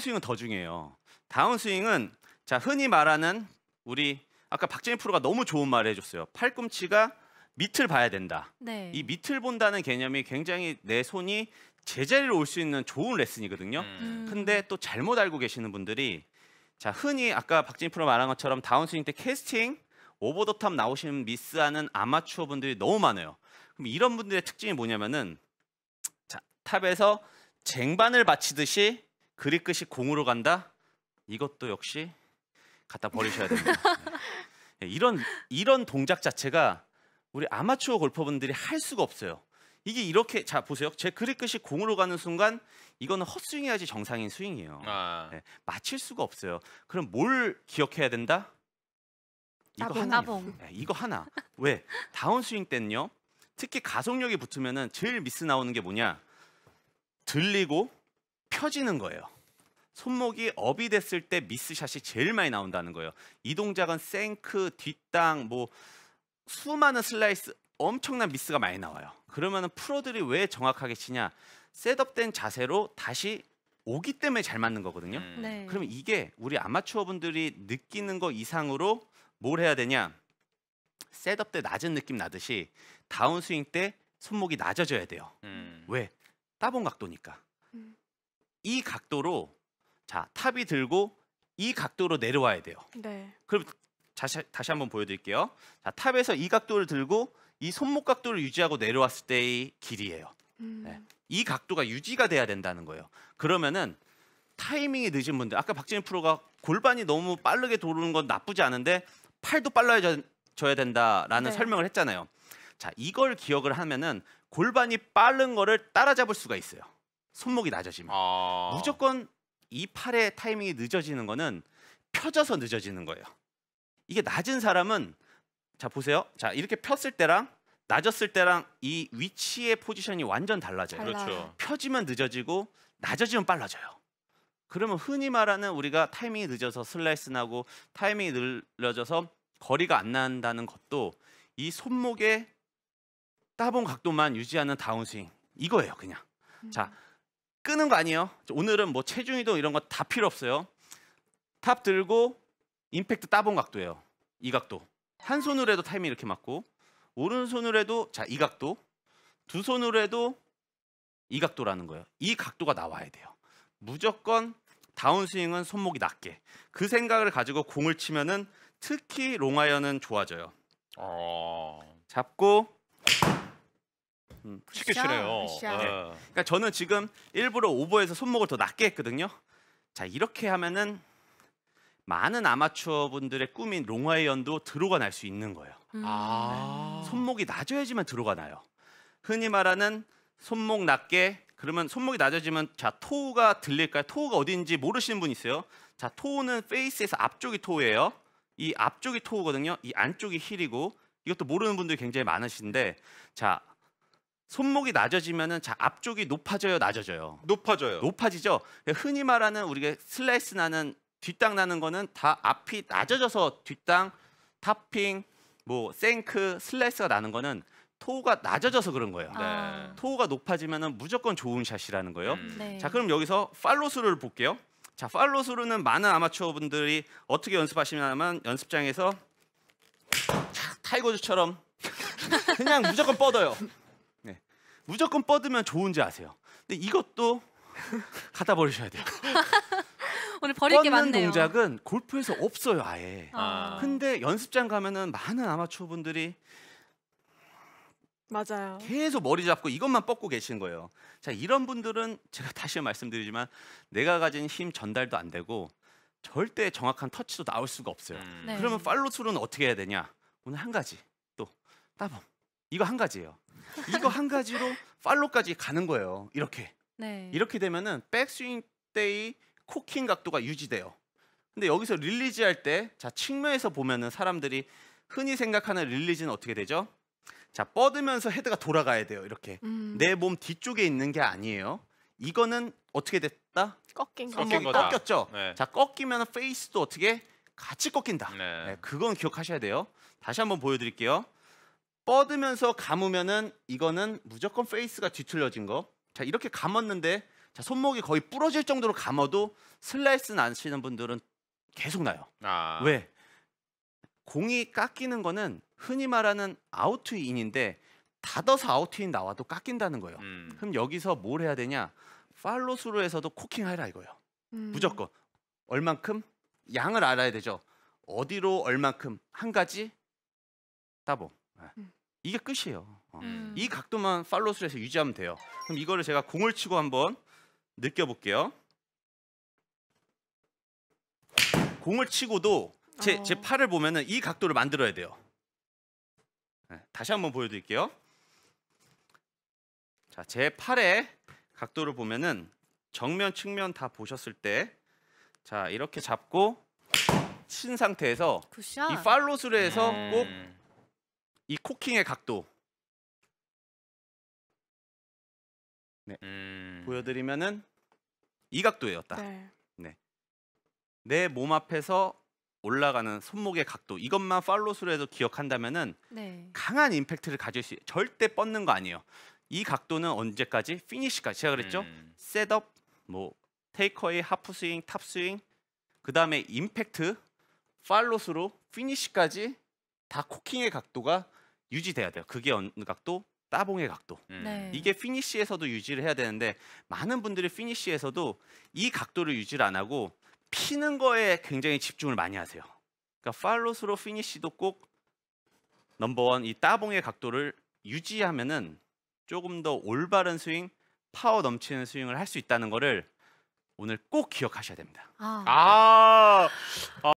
다운스윙은 더 중요해요. 다운스윙은 자 흔히 말하는 우리 아까 박재민 프로가 너무 좋은 말을 해줬어요. 팔꿈치가 밑을 봐야 된다. 네. 이 밑을 본다는 개념이 굉장히 내 손이 제자리로 올 수 있는 좋은 레슨이거든요. 음. 근데 또 잘못 알고 계시는 분들이 자 흔히 아까 박진 희 프로 말한 것처럼 다운스윙 때 캐스팅 오버 더탑 나오시는 미스하는 아마추어 분들이 너무 많아요. 그럼 이런 분들의 특징이 뭐냐면은 자 탑에서 쟁반을 받치듯이 그리 끝이 공으로 간다. 이것도 역시 갖다 버리셔야 됩니다. 네. 이런 이런 동작 자체가 우리 아마추어 골퍼분들이 할 수가 없어요. 이게 이렇게 자 보세요. 제 그립 끝이 공으로 가는 순간 이거는 헛스윙해야지 정상인 스윙이에요. 아. 네, 맞힐 수가 없어요. 그럼 뭘 기억해야 된다? 이거 하나. 네, 이거 하나. 왜? 다운 스윙 때는요. 특히 가속력이 붙으면은 제일 미스 나오는 게 뭐냐? 들리고 펴지는 거예요. 손목이 업이 됐을 때 미스샷이 제일 많이 나온다는 거예요. 이 동작은 생크, 뒷땅, 뭐 수많은 슬라이스 엄청난 미스가 많이 나와요. 그러면 프로들이 왜 정확하게 치냐? 셋업된 자세로 다시 오기 때문에 잘 맞는 거거든요. 음. 네. 그러면 이게 우리 아마추어분들이 느끼는 거 이상으로 뭘 해야 되냐? 셋업 때 낮은 느낌 나듯이 다운스윙 때 손목이 낮아져야 돼요. 음. 왜? 따본 각도니까. 이 각도로 자 탑이 들고 이 각도로 내려와야 돼요. 네. 그럼 다시 다시 한번 보여드릴게요. 자 탑에서 이 각도를 들고 이 손목 각도를 유지하고 내려왔을 때의 길이에요. 음. 네. 이 각도가 유지가 돼야 된다는 거예요. 그러면은 타이밍이 늦은 분들, 아까 박진희 프로가 골반이 너무 빠르게 도는 건 나쁘지 않은데 팔도 빨라져야 된다라는 네. 설명을 했잖아요. 자, 이걸 기억을 하면은 골반이 빠른 거를 따라잡을 수가 있어요. 손목이 낮아지면 아... 무조건 이 팔의 타이밍이 늦어지는 거는 펴져서 늦어지는 거예요. 이게 낮은 사람은 자 보세요. 자 이렇게 폈을 때랑 낮았을 때랑 이 위치의 포지션이 완전 달라져요. 그렇죠. 펴지면 늦어지고 낮아지면 빨라져요. 그러면 흔히 말하는 우리가 타이밍이 늦어서 슬라이스 나고 타이밍이 늘려져서 거리가 안 난다는 것도 이 손목의 따봉 각도만 유지하는 다운스윙 이거예요 그냥 음. 자 끄는 거 아니에요. 오늘은 뭐 체중 이동 이런 거 다 필요 없어요. 탑 들고 임팩트 따본 각도예요. 이 각도. 한 손으로 해도 타이밍 이렇게 맞고 오른손으로 해도 자이 각도. 두 손으로 해도 이 각도라는 거예요. 이 각도가 나와야 돼요. 무조건 다운스윙은 손목이 낮게. 그 생각을 가지고 공을 치면은 특히 롱아이언은 좋아져요. 어... 잡고 음. 시켜주래요. 어. 네. 그러니까 저는 지금 일부러 오버해서 손목을 더 낮게 했거든요. 자 이렇게 하면은 많은 아마추어 분들의 꿈인 롱아이언도 들어가 날 수 있는 거예요. 음. 아. 네. 손목이 낮아야지만 들어가 나요. 흔히 말하는 손목 낮게 그러면 손목이 낮아지면 자 토우가 들릴까요? 토우가 어디인지 모르시는 분 있어요. 자 토우는 페이스에서 앞쪽이 토우예요. 이 앞쪽이 토우거든요. 이 안쪽이 힐이고 이것도 모르는 분들이 굉장히 많으신데 자 손목이 낮아지면은 자 앞쪽이 높아져요, 낮아져요. 높아져요. 높아지죠. 흔히 말하는 우리가 슬라이스 나는 뒷땅 나는 거는 다 앞이 낮아져서 뒷땅 탑핑 뭐 생크 슬라이스가 나는 거는 토우가 낮아져서 그런 거예요. 네. 아. 토우가 높아지면은 무조건 좋은 샷이라는 거예요. 음. 네. 자 그럼 여기서 팔로스를 볼게요. 자 팔로스루는 많은 아마추어 분들이 어떻게 연습하시냐면 연습장에서 타이거즈처럼 그냥 무조건 뻗어요. 무조건 뻗으면 좋은지 아세요? 근데 이것도 갖다 버리셔야 돼요. 오늘 버릴 게 많네요. 동작은 골프에서 없어요, 아예. 아. 근데 연습장 가면은 많은 아마추어분들이 맞아요. 계속 머리 잡고 이것만 뻗고 계신 거예요. 자, 이런 분들은 제가 다시 말씀드리지만 내가 가진 힘 전달도 안 되고 절대 정확한 터치도 나올 수가 없어요. 음. 네. 그러면 팔로스루는 어떻게 해야 되냐? 오늘 한 가지. 또 따봉. 이거 한 가지예요. 이거 한 가지로 팔로까지 가는 거예요. 이렇게. 네. 이렇게 되면은 백스윙 때의 코킹 각도가 유지돼요. 근데 여기서 릴리즈 할때자 측면에서 보면은 사람들이 흔히 생각하는 릴리즈는 어떻게 되죠? 자 뻗으면서 헤드가 돌아가야 돼요. 이렇게 음. 내몸 뒤쪽에 있는 게 아니에요. 이거는 어떻게 됐다? 꺾인, 거다. 꺾였죠. 네. 자 꺾이면 페이스도 어떻게 같이 꺾인다. 네. 네, 그건 기억하셔야 돼요. 다시 한번 보여드릴게요. 뻗으면서 감으면은 이거는 무조건 페이스가 뒤틀려진 거. 자 이렇게 감았는데 자 손목이 거의 부러질 정도로 감아도 슬라이스 나시는 분들은 계속 나요. 아. 왜? 공이 깎이는 거는 흔히 말하는 아웃투인인데 닫아서 아웃투인 나와도 깎인다는 거예요. 음. 그럼 여기서 뭘 해야 되냐? 팔로스로 에서도 코킹하라 이거예요. 음. 무조건 얼만큼 양을 알아야 되죠. 어디로 얼만큼 한 가지 따봉. 네. 음. 이게 끝이에요. 어. 음. 이 각도만 팔로스에서 유지하면 돼요. 그럼 이거를 제가 공을 치고 한번 느껴볼게요. 공을 치고도 제, 제 어. 팔을 보면은 이 각도를 만들어야 돼요. 네, 다시 한번 보여드릴게요. 자, 제 팔의 각도를 보면은 정면, 측면 다 보셨을 때, 자 이렇게 잡고 친 상태에서 굿샷. 이팔로스를해서 음. 꼭이 코킹의 각도 네. 음. 보여드리면은 이 각도예요 딱. 네. 네. 내 몸 앞에서 올라가는 손목의 각도 이것만 팔로스로 해서 기억한다면은 네. 강한 임팩트를 가질 수 절대 뻗는 거 아니에요. 이 각도는 언제까지 피니시까지 제가 그랬죠. 음. 셋업 뭐 테이커의 하프 스윙, 탑 스윙 그 다음에 임팩트 팔로스로 피니시까지 다 코킹의 각도가 유지돼야 돼요. 그게 어느 각도 따봉의 각도. 음. 네. 이게 피니쉬에서도 유지를 해야 되는데 많은 분들이 피니쉬에서도 이 각도를 유지를 안 하고 피는 거에 굉장히 집중을 많이 하세요. 그러니까 팔로스로 피니쉬도 꼭 넘버원 이 따봉의 각도를 유지하면은 조금 더 올바른 스윙, 파워 넘치는 스윙을 할 수 있다는 거를 오늘 꼭 기억하셔야 됩니다. 아. 아. 아.